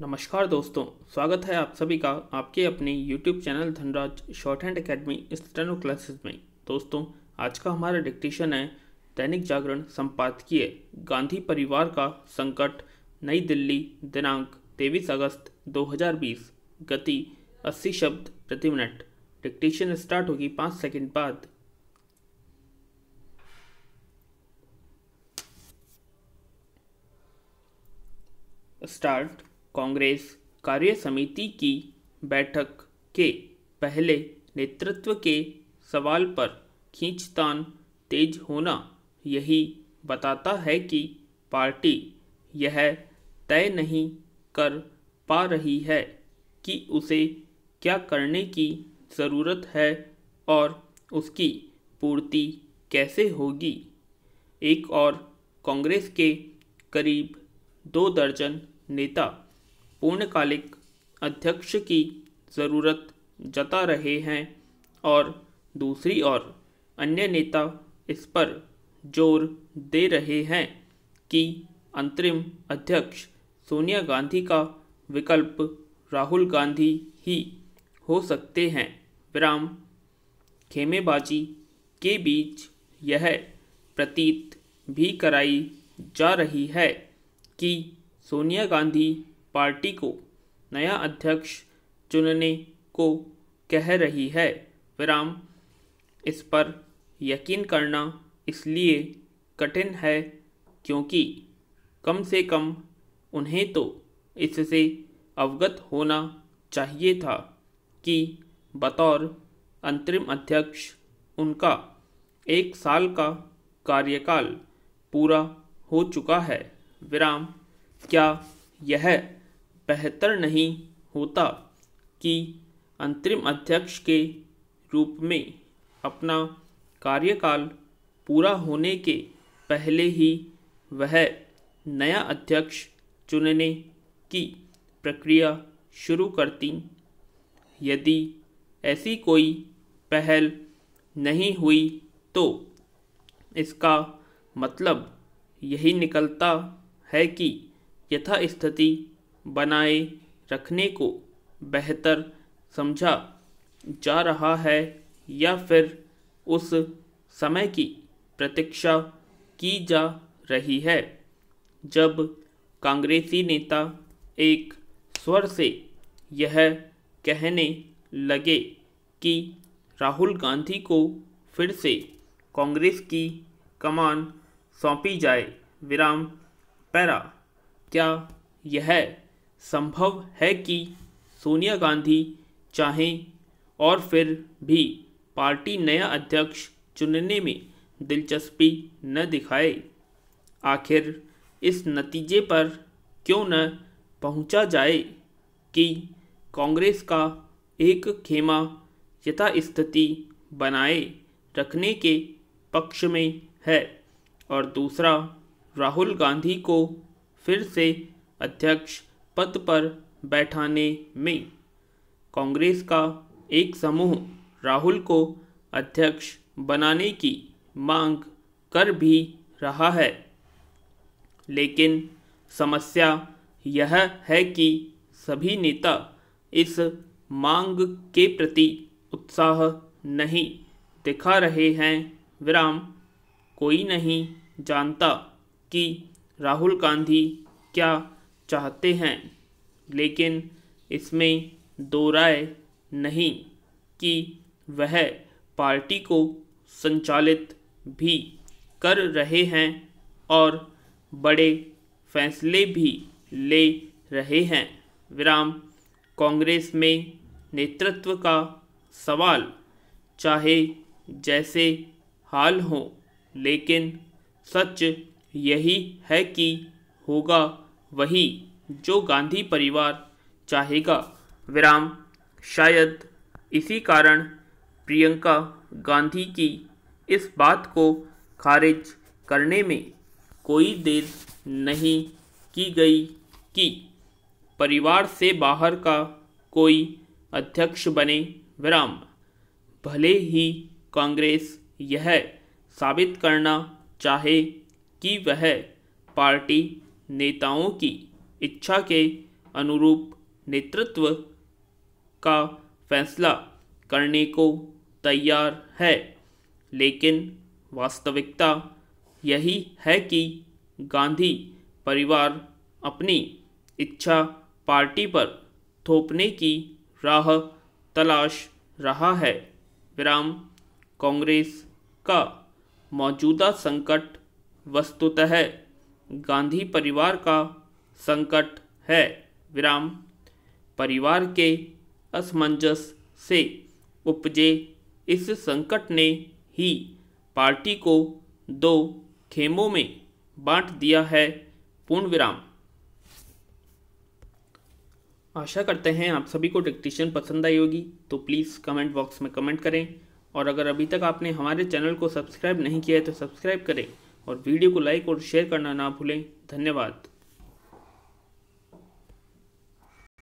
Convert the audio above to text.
नमस्कार दोस्तों स्वागत है आप सभी का आपके अपने YouTube channel Dhanraj shorthand academy steno classes में दोस्तों आज का हमारा डिक्टेशन है दैनिक जागरण संपादकीय गांधी परिवार का संकट नई दिल्ली दिनांक तेईस अगस्त 2020 गति 80 शब्द प्रति मिनट डिक्टेशन स्टार्ट होगी पाँच सेकंड बाद स्टार्ट कांग्रेस कार्य समिति की बैठक के पहले नेतृत्व के सवाल पर खींचतान तेज होना यही बताता है कि पार्टी यह तय नहीं कर पा रही है कि उसे क्या करने की ज़रूरत है और उसकी पूर्ति कैसे होगी एक और कांग्रेस के करीब दो दर्जन नेता पूर्णकालिक अध्यक्ष की ज़रूरत जता रहे हैं और दूसरी ओर अन्य नेता इस पर जोर दे रहे हैं कि अंतरिम अध्यक्ष सोनिया गांधी का विकल्प राहुल गांधी ही हो सकते हैं विराम खेमेबाजी के बीच यह प्रतीत भी कराई जा रही है कि सोनिया गांधी पार्टी को नया अध्यक्ष चुनने को कह रही है विराम इस पर यकीन करना इसलिए कठिन है क्योंकि कम से कम उन्हें तो इससे अवगत होना चाहिए था कि बतौर अंतरिम अध्यक्ष उनका एक साल का कार्यकाल पूरा हो चुका है विराम क्या यह बेहतर नहीं होता कि अंतरिम अध्यक्ष के रूप में अपना कार्यकाल पूरा होने के पहले ही वह नया अध्यक्ष चुनने की प्रक्रिया शुरू करती यदि ऐसी कोई पहल नहीं हुई तो इसका मतलब यही निकलता है कि यथास्थिति बनाए रखने को बेहतर समझा जा रहा है या फिर उस समय की प्रतीक्षा की जा रही है जब कांग्रेसी नेता एक स्वर से यह कहने लगे कि राहुल गांधी को फिर से कांग्रेस की कमान सौंपी जाए विराम पैरा क्या यह संभव है कि सोनिया गांधी चाहें और फिर भी पार्टी नया अध्यक्ष चुनने में दिलचस्पी न दिखाए आखिर इस नतीजे पर क्यों न पहुंचा जाए कि कांग्रेस का एक खेमा यथास्थिति बनाए रखने के पक्ष में है और दूसरा राहुल गांधी को फिर से अध्यक्ष पद पर बैठाने में कांग्रेस का एक समूह राहुल को अध्यक्ष बनाने की मांग कर भी रहा है लेकिन समस्या यह है कि सभी नेता इस मांग के प्रति उत्साह नहीं दिखा रहे हैं विराम कोई नहीं जानता कि राहुल गांधी क्या चाहते हैं लेकिन इसमें दो राय नहीं कि वह पार्टी को संचालित भी कर रहे हैं और बड़े फैसले भी ले रहे हैं विराम कांग्रेस में नेतृत्व का सवाल चाहे जैसे हाल हो लेकिन सच यही है कि होगा वही जो गांधी परिवार चाहेगा विराम शायद इसी कारण प्रियंका गांधी की इस बात को खारिज करने में कोई देर नहीं की गई कि परिवार से बाहर का कोई अध्यक्ष बने विराम भले ही कांग्रेस यह साबित करना चाहे कि वह पार्टी नेताओं की इच्छा के अनुरूप नेतृत्व का फैसला करने को तैयार है लेकिन वास्तविकता यही है कि गांधी परिवार अपनी इच्छा पार्टी पर थोपने की राह तलाश रहा है विराम कांग्रेस का मौजूदा संकट वस्तुतः गांधी परिवार का संकट है विराम परिवार के असमंजस से उपजे इस संकट ने ही पार्टी को दो खेमों में बांट दिया है पूर्ण विराम आशा करते हैं आप सभी को डिक्टिशन पसंद आई होगी तो प्लीज़ कमेंट बॉक्स में कमेंट करें और अगर अभी तक आपने हमारे चैनल को सब्सक्राइब नहीं किया है तो सब्सक्राइब करें और वीडियो को लाइक और शेयर करना ना भूलें धन्यवाद